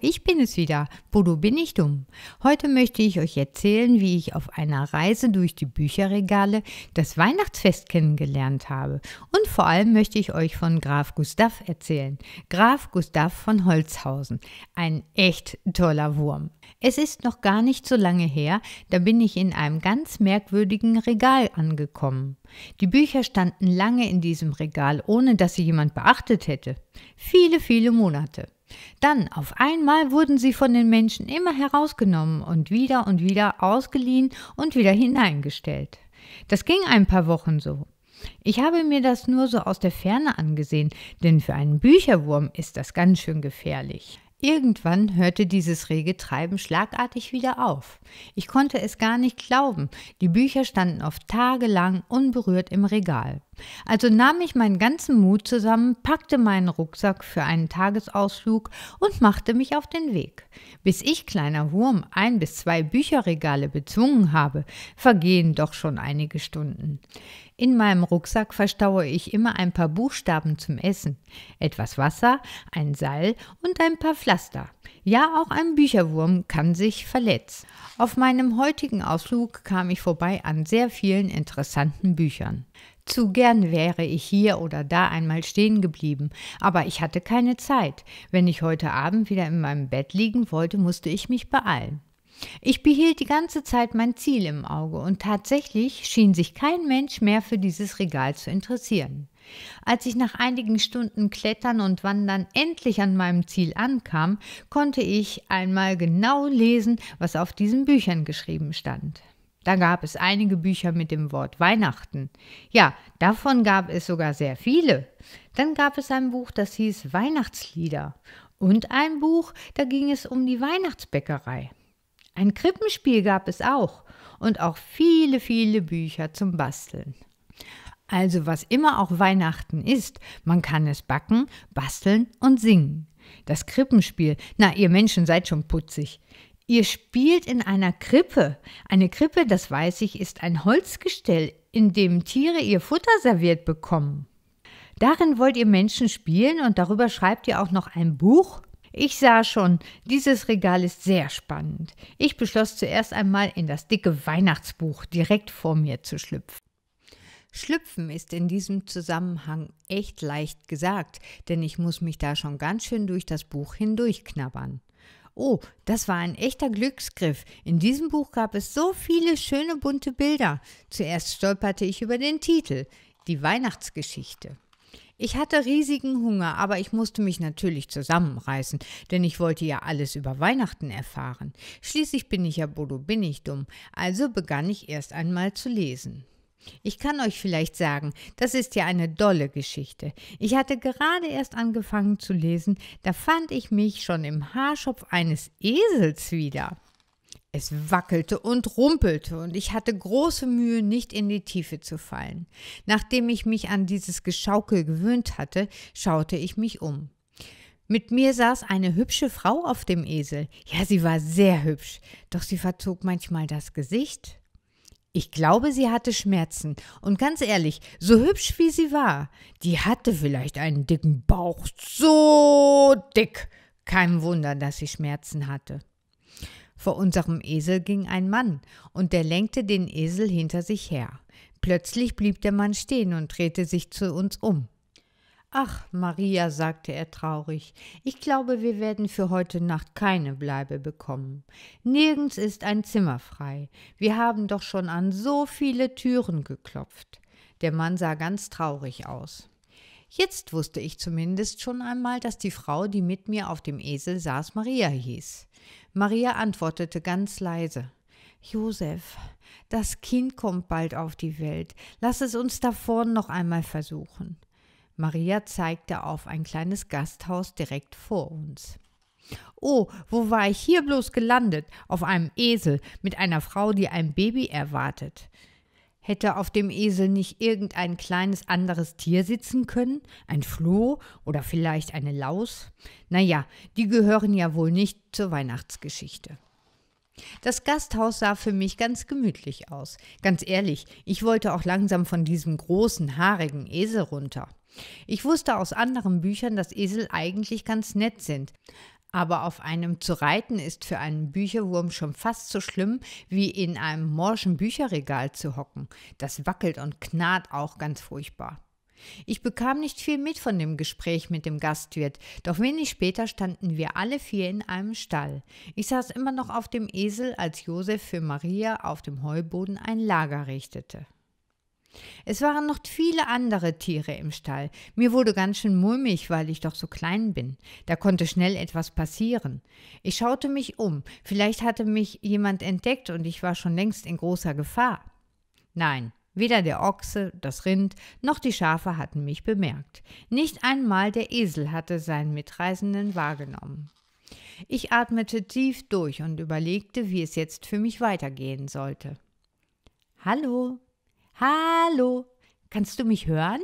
ich bin es wieder. Bodo bin ich dumm. Heute möchte ich euch erzählen, wie ich auf einer Reise durch die Bücherregale das Weihnachtsfest kennengelernt habe. Und vor allem möchte ich euch von Graf Gustav erzählen. Graf Gustav von Holzhausen. Ein echt toller Wurm. Es ist noch gar nicht so lange her, da bin ich in einem ganz merkwürdigen Regal angekommen. Die Bücher standen lange in diesem Regal, ohne dass sie jemand beachtet hätte. Viele, viele Monate. Dann auf einmal wurden sie von den Menschen immer herausgenommen und wieder und wieder ausgeliehen und wieder hineingestellt. Das ging ein paar Wochen so. Ich habe mir das nur so aus der Ferne angesehen, denn für einen Bücherwurm ist das ganz schön gefährlich. Irgendwann hörte dieses rege Treiben schlagartig wieder auf. Ich konnte es gar nicht glauben. Die Bücher standen oft tagelang unberührt im Regal. Also nahm ich meinen ganzen Mut zusammen, packte meinen Rucksack für einen Tagesausflug und machte mich auf den Weg. Bis ich, kleiner Wurm, ein bis zwei Bücherregale bezwungen habe, vergehen doch schon einige Stunden. In meinem Rucksack verstaue ich immer ein paar Buchstaben zum Essen, etwas Wasser, ein Seil und ein paar Pflaster. Ja, auch ein Bücherwurm kann sich verletzen. Auf meinem heutigen Ausflug kam ich vorbei an sehr vielen interessanten Büchern. Zu gern wäre ich hier oder da einmal stehen geblieben, aber ich hatte keine Zeit. Wenn ich heute Abend wieder in meinem Bett liegen wollte, musste ich mich beeilen. Ich behielt die ganze Zeit mein Ziel im Auge und tatsächlich schien sich kein Mensch mehr für dieses Regal zu interessieren. Als ich nach einigen Stunden Klettern und Wandern endlich an meinem Ziel ankam, konnte ich einmal genau lesen, was auf diesen Büchern geschrieben stand. Da gab es einige Bücher mit dem Wort Weihnachten. Ja, davon gab es sogar sehr viele. Dann gab es ein Buch, das hieß Weihnachtslieder. Und ein Buch, da ging es um die Weihnachtsbäckerei. Ein Krippenspiel gab es auch und auch viele, viele Bücher zum Basteln. Also was immer auch Weihnachten ist, man kann es backen, basteln und singen. Das Krippenspiel, na ihr Menschen seid schon putzig. Ihr spielt in einer Krippe. Eine Krippe, das weiß ich, ist ein Holzgestell, in dem Tiere ihr Futter serviert bekommen. Darin wollt ihr Menschen spielen und darüber schreibt ihr auch noch ein Buch ich sah schon, dieses Regal ist sehr spannend. Ich beschloss zuerst einmal in das dicke Weihnachtsbuch direkt vor mir zu schlüpfen. Schlüpfen ist in diesem Zusammenhang echt leicht gesagt, denn ich muss mich da schon ganz schön durch das Buch hindurchknabbern. Oh, das war ein echter Glücksgriff. In diesem Buch gab es so viele schöne bunte Bilder. Zuerst stolperte ich über den Titel, die Weihnachtsgeschichte. Ich hatte riesigen Hunger, aber ich musste mich natürlich zusammenreißen, denn ich wollte ja alles über Weihnachten erfahren. Schließlich bin ich ja Bodo, bin ich dumm, also begann ich erst einmal zu lesen. Ich kann euch vielleicht sagen, das ist ja eine dolle Geschichte. Ich hatte gerade erst angefangen zu lesen, da fand ich mich schon im Haarschopf eines Esels wieder. Es wackelte und rumpelte und ich hatte große Mühe, nicht in die Tiefe zu fallen. Nachdem ich mich an dieses Geschaukel gewöhnt hatte, schaute ich mich um. Mit mir saß eine hübsche Frau auf dem Esel. Ja, sie war sehr hübsch, doch sie verzog manchmal das Gesicht. Ich glaube, sie hatte Schmerzen. Und ganz ehrlich, so hübsch wie sie war, die hatte vielleicht einen dicken Bauch. So dick. Kein Wunder, dass sie Schmerzen hatte. Vor unserem Esel ging ein Mann, und der lenkte den Esel hinter sich her. Plötzlich blieb der Mann stehen und drehte sich zu uns um. Ach, Maria, sagte er traurig, ich glaube, wir werden für heute Nacht keine Bleibe bekommen. Nirgends ist ein Zimmer frei. Wir haben doch schon an so viele Türen geklopft. Der Mann sah ganz traurig aus. Jetzt wusste ich zumindest schon einmal, dass die Frau, die mit mir auf dem Esel saß, Maria hieß. Maria antwortete ganz leise Josef, das Kind kommt bald auf die Welt. Lass es uns da vorn noch einmal versuchen. Maria zeigte auf ein kleines Gasthaus direkt vor uns. Oh, wo war ich hier bloß gelandet? Auf einem Esel mit einer Frau, die ein Baby erwartet. Hätte auf dem Esel nicht irgendein kleines anderes Tier sitzen können? Ein Floh oder vielleicht eine Laus? Naja, die gehören ja wohl nicht zur Weihnachtsgeschichte. Das Gasthaus sah für mich ganz gemütlich aus. Ganz ehrlich, ich wollte auch langsam von diesem großen, haarigen Esel runter. Ich wusste aus anderen Büchern, dass Esel eigentlich ganz nett sind, aber auf einem zu reiten ist für einen Bücherwurm schon fast so schlimm, wie in einem morschen Bücherregal zu hocken. Das wackelt und knarrt auch ganz furchtbar. Ich bekam nicht viel mit von dem Gespräch mit dem Gastwirt, doch wenig später standen wir alle vier in einem Stall. Ich saß immer noch auf dem Esel, als Josef für Maria auf dem Heuboden ein Lager richtete. Es waren noch viele andere Tiere im Stall. Mir wurde ganz schön mulmig, weil ich doch so klein bin. Da konnte schnell etwas passieren. Ich schaute mich um. Vielleicht hatte mich jemand entdeckt und ich war schon längst in großer Gefahr. Nein, weder der Ochse, das Rind, noch die Schafe hatten mich bemerkt. Nicht einmal der Esel hatte seinen Mitreisenden wahrgenommen. Ich atmete tief durch und überlegte, wie es jetzt für mich weitergehen sollte. Hallo, Hallo, kannst du mich hören?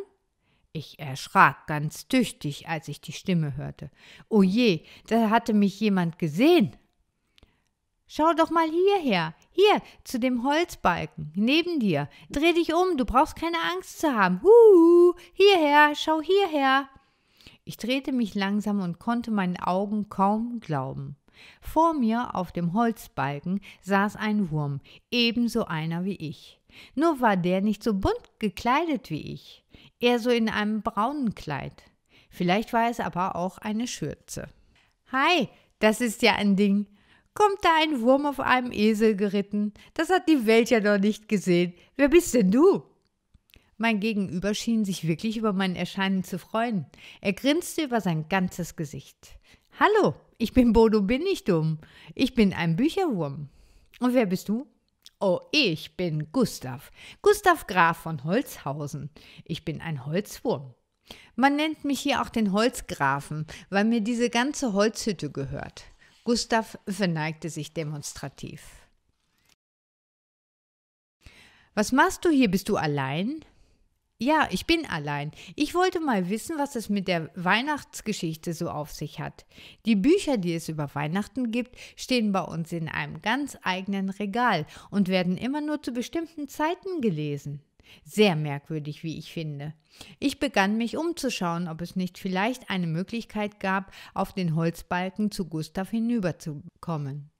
Ich erschrak ganz tüchtig, als ich die Stimme hörte. O oh je, da hatte mich jemand gesehen. Schau doch mal hierher, hier, zu dem Holzbalken, neben dir. Dreh dich um, du brauchst keine Angst zu haben. Huhu, hierher, schau hierher. Ich drehte mich langsam und konnte meinen Augen kaum glauben. Vor mir auf dem Holzbalken saß ein Wurm, ebenso einer wie ich. Nur war der nicht so bunt gekleidet wie ich, eher so in einem braunen Kleid. Vielleicht war es aber auch eine Schürze. Hi, das ist ja ein Ding. Kommt da ein Wurm auf einem Esel geritten? Das hat die Welt ja noch nicht gesehen. Wer bist denn du? Mein Gegenüber schien sich wirklich über mein Erscheinen zu freuen. Er grinste über sein ganzes Gesicht. Hallo, ich bin Bodo, bin nicht dumm. Ich bin ein Bücherwurm. Und wer bist du? Oh, ich bin Gustav, Gustav Graf von Holzhausen. Ich bin ein Holzwurm. Man nennt mich hier auch den Holzgrafen, weil mir diese ganze Holzhütte gehört. Gustav verneigte sich demonstrativ. Was machst du hier? Bist du allein? Ja, ich bin allein. Ich wollte mal wissen, was es mit der Weihnachtsgeschichte so auf sich hat. Die Bücher, die es über Weihnachten gibt, stehen bei uns in einem ganz eigenen Regal und werden immer nur zu bestimmten Zeiten gelesen. Sehr merkwürdig, wie ich finde. Ich begann mich umzuschauen, ob es nicht vielleicht eine Möglichkeit gab, auf den Holzbalken zu Gustav hinüberzukommen.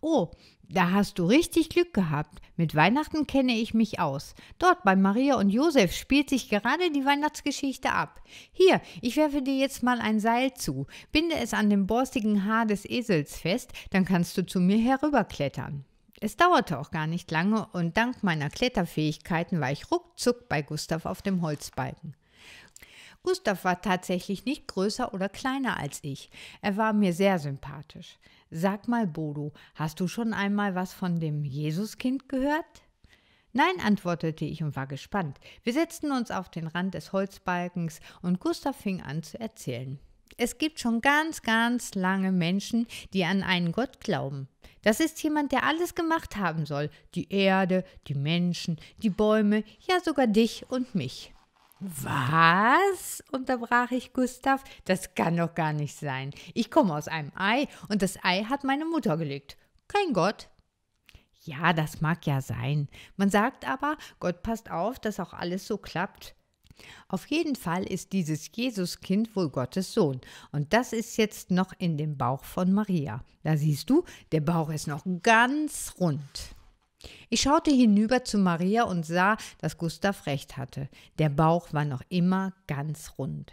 Oh, da hast du richtig Glück gehabt. Mit Weihnachten kenne ich mich aus. Dort bei Maria und Josef spielt sich gerade die Weihnachtsgeschichte ab. Hier, ich werfe dir jetzt mal ein Seil zu, binde es an dem borstigen Haar des Esels fest, dann kannst du zu mir herüberklettern. Es dauerte auch gar nicht lange und dank meiner Kletterfähigkeiten war ich ruckzuck bei Gustav auf dem Holzbalken. Gustav war tatsächlich nicht größer oder kleiner als ich. Er war mir sehr sympathisch. Sag mal, Bodo, hast du schon einmal was von dem Jesuskind gehört? Nein, antwortete ich und war gespannt. Wir setzten uns auf den Rand des Holzbalkens und Gustav fing an zu erzählen. Es gibt schon ganz, ganz lange Menschen, die an einen Gott glauben. Das ist jemand, der alles gemacht haben soll. Die Erde, die Menschen, die Bäume, ja sogar dich und mich. Was? unterbrach ich Gustav. Das kann doch gar nicht sein. Ich komme aus einem Ei und das Ei hat meine Mutter gelegt. Kein Gott. Ja, das mag ja sein. Man sagt aber, Gott passt auf, dass auch alles so klappt. Auf jeden Fall ist dieses Jesuskind wohl Gottes Sohn. Und das ist jetzt noch in dem Bauch von Maria. Da siehst du, der Bauch ist noch ganz rund. Ich schaute hinüber zu Maria und sah, dass Gustav recht hatte. Der Bauch war noch immer ganz rund.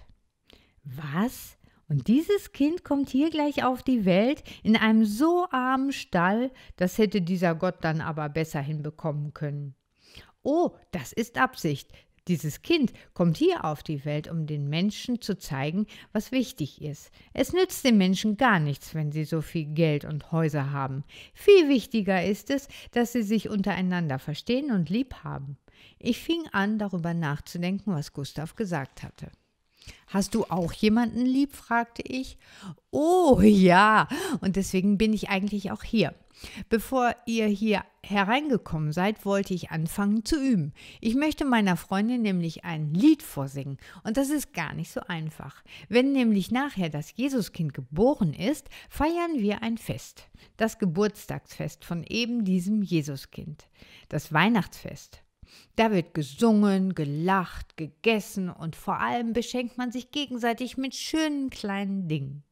Was? Und dieses Kind kommt hier gleich auf die Welt in einem so armen Stall, das hätte dieser Gott dann aber besser hinbekommen können. Oh, das ist Absicht, dieses Kind kommt hier auf die Welt, um den Menschen zu zeigen, was wichtig ist. Es nützt den Menschen gar nichts, wenn sie so viel Geld und Häuser haben. Viel wichtiger ist es, dass sie sich untereinander verstehen und lieb haben. Ich fing an, darüber nachzudenken, was Gustav gesagt hatte. Hast du auch jemanden lieb? fragte ich. Oh ja, und deswegen bin ich eigentlich auch hier. Bevor ihr hier hereingekommen seid, wollte ich anfangen zu üben. Ich möchte meiner Freundin nämlich ein Lied vorsingen und das ist gar nicht so einfach. Wenn nämlich nachher das Jesuskind geboren ist, feiern wir ein Fest. Das Geburtstagsfest von eben diesem Jesuskind. Das Weihnachtsfest. Da wird gesungen, gelacht, gegessen und vor allem beschenkt man sich gegenseitig mit schönen kleinen Dingen.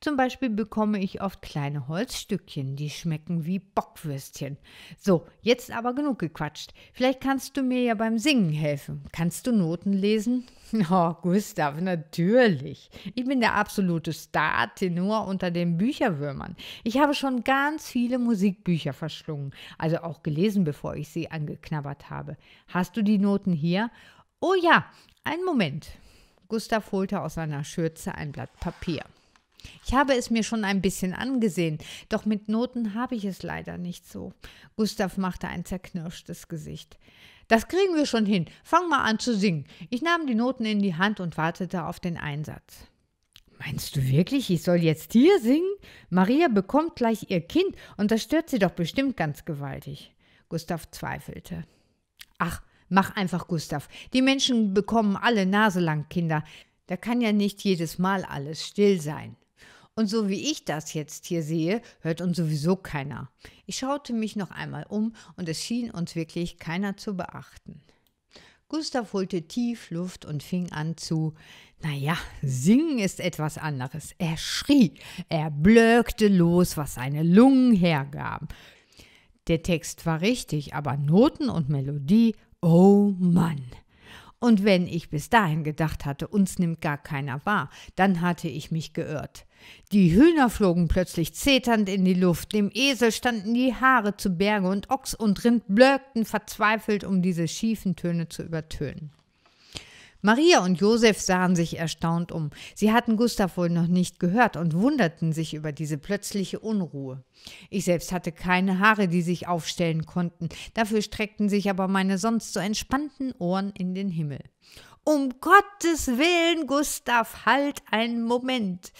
Zum Beispiel bekomme ich oft kleine Holzstückchen, die schmecken wie Bockwürstchen. So, jetzt aber genug gequatscht. Vielleicht kannst du mir ja beim Singen helfen. Kannst du Noten lesen? Oh, Gustav, natürlich. Ich bin der absolute Star-Tenor unter den Bücherwürmern. Ich habe schon ganz viele Musikbücher verschlungen, also auch gelesen, bevor ich sie angeknabbert habe. Hast du die Noten hier? Oh ja, einen Moment. Gustav holte aus seiner Schürze ein Blatt Papier. Ich habe es mir schon ein bisschen angesehen, doch mit Noten habe ich es leider nicht so. Gustav machte ein zerknirschtes Gesicht. Das kriegen wir schon hin. Fang mal an zu singen. Ich nahm die Noten in die Hand und wartete auf den Einsatz. Meinst du wirklich, ich soll jetzt hier singen? Maria bekommt gleich ihr Kind und das stört sie doch bestimmt ganz gewaltig. Gustav zweifelte. Ach, mach einfach, Gustav. Die Menschen bekommen alle naselang Kinder. Da kann ja nicht jedes Mal alles still sein. Und so wie ich das jetzt hier sehe, hört uns sowieso keiner. Ich schaute mich noch einmal um und es schien uns wirklich keiner zu beachten. Gustav holte tief Luft und fing an zu, naja, singen ist etwas anderes. Er schrie, er blökte los, was seine Lungen hergaben. Der Text war richtig, aber Noten und Melodie, oh Mann. Und wenn ich bis dahin gedacht hatte, uns nimmt gar keiner wahr, dann hatte ich mich geirrt. Die Hühner flogen plötzlich zeternd in die Luft, dem Esel standen die Haare zu Berge und Ochs und Rind blökten verzweifelt, um diese schiefen Töne zu übertönen. Maria und Josef sahen sich erstaunt um. Sie hatten Gustav wohl noch nicht gehört und wunderten sich über diese plötzliche Unruhe. Ich selbst hatte keine Haare, die sich aufstellen konnten. Dafür streckten sich aber meine sonst so entspannten Ohren in den Himmel. Um Gottes Willen, Gustav, halt einen Moment!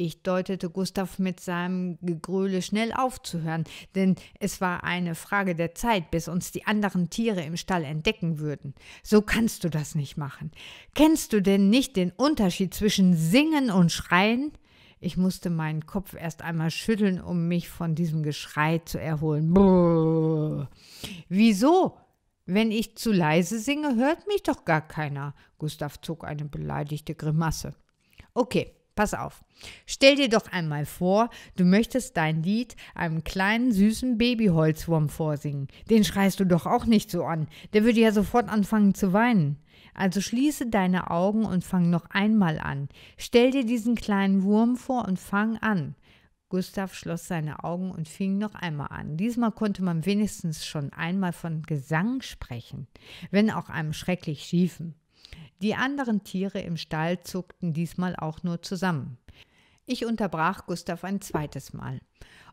Ich deutete Gustav mit seinem Gegröle schnell aufzuhören, denn es war eine Frage der Zeit, bis uns die anderen Tiere im Stall entdecken würden. So kannst du das nicht machen. Kennst du denn nicht den Unterschied zwischen Singen und Schreien? Ich musste meinen Kopf erst einmal schütteln, um mich von diesem Geschrei zu erholen. Brrr. Wieso? Wenn ich zu leise singe, hört mich doch gar keiner. Gustav zog eine beleidigte Grimasse. Okay, Pass auf. Stell dir doch einmal vor, du möchtest dein Lied einem kleinen süßen Babyholzwurm vorsingen. Den schreist du doch auch nicht so an. Der würde ja sofort anfangen zu weinen. Also schließe deine Augen und fang noch einmal an. Stell dir diesen kleinen Wurm vor und fang an. Gustav schloss seine Augen und fing noch einmal an. Diesmal konnte man wenigstens schon einmal von Gesang sprechen, wenn auch einem schrecklich schiefen. Die anderen Tiere im Stall zuckten diesmal auch nur zusammen. Ich unterbrach Gustav ein zweites Mal.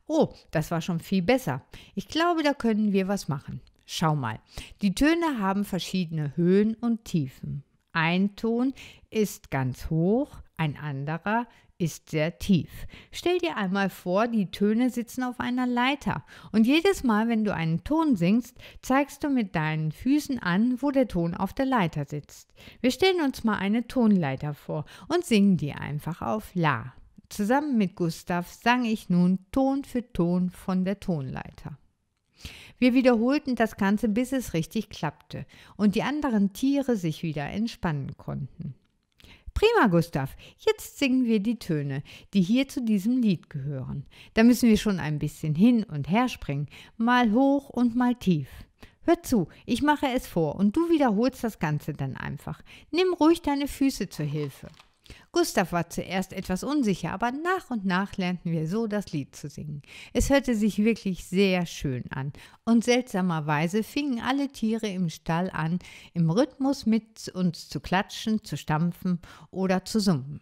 Oh, das war schon viel besser. Ich glaube, da können wir was machen. Schau mal, die Töne haben verschiedene Höhen und Tiefen. Ein Ton ist ganz hoch, ein anderer ist sehr tief. Stell dir einmal vor, die Töne sitzen auf einer Leiter und jedes Mal, wenn du einen Ton singst, zeigst du mit deinen Füßen an, wo der Ton auf der Leiter sitzt. Wir stellen uns mal eine Tonleiter vor und singen die einfach auf La. Zusammen mit Gustav sang ich nun Ton für Ton von der Tonleiter. Wir wiederholten das Ganze, bis es richtig klappte und die anderen Tiere sich wieder entspannen konnten. Prima, Gustav. Jetzt singen wir die Töne, die hier zu diesem Lied gehören. Da müssen wir schon ein bisschen hin und her springen, mal hoch und mal tief. Hör zu, ich mache es vor und du wiederholst das Ganze dann einfach. Nimm ruhig deine Füße zur Hilfe. Gustav war zuerst etwas unsicher, aber nach und nach lernten wir so das Lied zu singen. Es hörte sich wirklich sehr schön an und seltsamerweise fingen alle Tiere im Stall an, im Rhythmus mit uns zu klatschen, zu stampfen oder zu summen.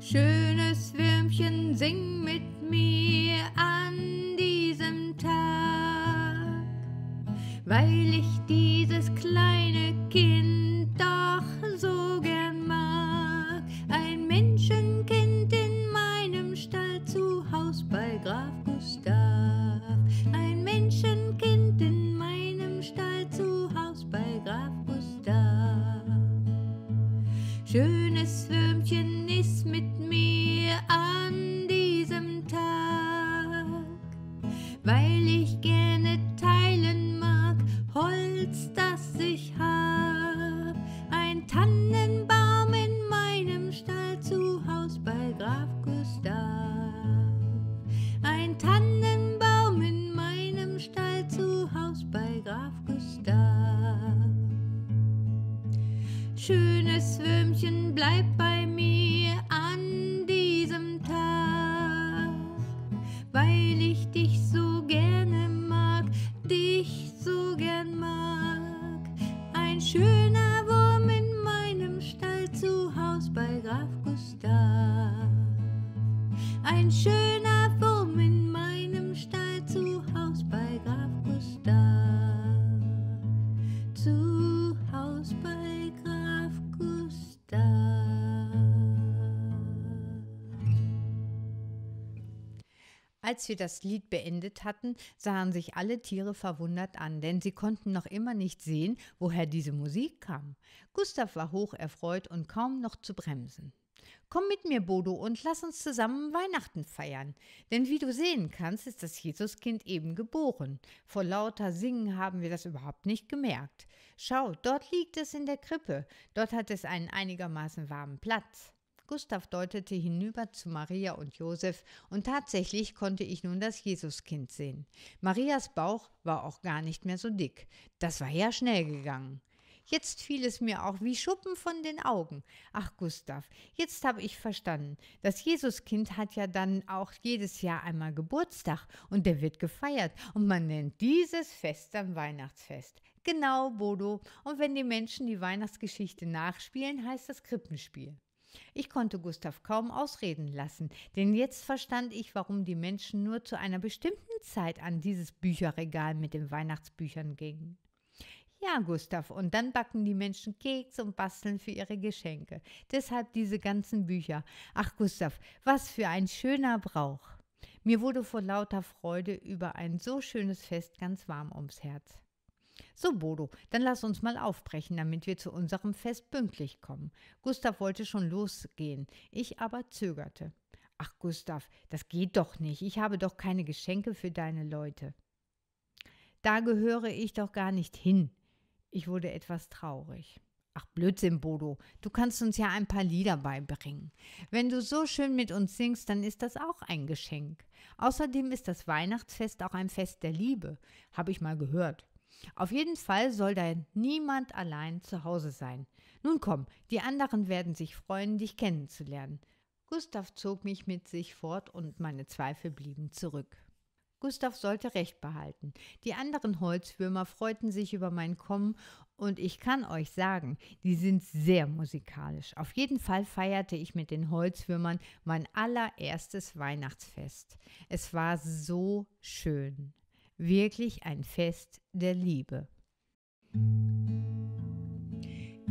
Schönes Würmchen, sing mit mir an diesem Tag weil ich dieses kleine Kind doch so gern mag. Ein Menschenkind in meinem Stall zu Haus bei Graf Gustav. Ein Menschenkind in meinem Stall zu Haus bei Graf Gustav. Schönes Schönes Würmchen, bleib bei mir. Als wir das Lied beendet hatten, sahen sich alle Tiere verwundert an, denn sie konnten noch immer nicht sehen, woher diese Musik kam. Gustav war hoch erfreut und kaum noch zu bremsen. Komm mit mir, Bodo, und lass uns zusammen Weihnachten feiern. Denn wie du sehen kannst, ist das Jesuskind eben geboren. Vor lauter Singen haben wir das überhaupt nicht gemerkt. Schau, dort liegt es in der Krippe. Dort hat es einen einigermaßen warmen Platz. Gustav deutete hinüber zu Maria und Josef und tatsächlich konnte ich nun das Jesuskind sehen. Marias Bauch war auch gar nicht mehr so dick. Das war ja schnell gegangen. Jetzt fiel es mir auch wie Schuppen von den Augen. Ach, Gustav, jetzt habe ich verstanden. Das Jesuskind hat ja dann auch jedes Jahr einmal Geburtstag und der wird gefeiert. Und man nennt dieses Fest dann Weihnachtsfest. Genau, Bodo. Und wenn die Menschen die Weihnachtsgeschichte nachspielen, heißt das Krippenspiel. Ich konnte Gustav kaum ausreden lassen, denn jetzt verstand ich, warum die Menschen nur zu einer bestimmten Zeit an dieses Bücherregal mit den Weihnachtsbüchern gingen. Ja, Gustav, und dann backen die Menschen Keks und basteln für ihre Geschenke. Deshalb diese ganzen Bücher. Ach, Gustav, was für ein schöner Brauch. Mir wurde vor lauter Freude über ein so schönes Fest ganz warm ums Herz. So, Bodo, dann lass uns mal aufbrechen, damit wir zu unserem Fest pünktlich kommen. Gustav wollte schon losgehen, ich aber zögerte. Ach, Gustav, das geht doch nicht, ich habe doch keine Geschenke für deine Leute. Da gehöre ich doch gar nicht hin. Ich wurde etwas traurig. Ach Blödsinn, Bodo, du kannst uns ja ein paar Lieder beibringen. Wenn du so schön mit uns singst, dann ist das auch ein Geschenk. Außerdem ist das Weihnachtsfest auch ein Fest der Liebe, habe ich mal gehört. Auf jeden Fall soll da niemand allein zu Hause sein. Nun komm, die anderen werden sich freuen, dich kennenzulernen. Gustav zog mich mit sich fort und meine Zweifel blieben zurück. Gustav sollte recht behalten. Die anderen Holzwürmer freuten sich über mein Kommen und ich kann euch sagen, die sind sehr musikalisch. Auf jeden Fall feierte ich mit den Holzwürmern mein allererstes Weihnachtsfest. Es war so schön wirklich ein Fest der Liebe.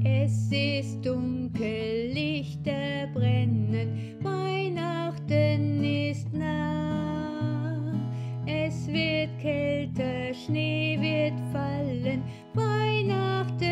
Es ist dunkel, Lichter brennen, Weihnachten ist nah. Es wird kälter, Schnee wird fallen, Weihnachten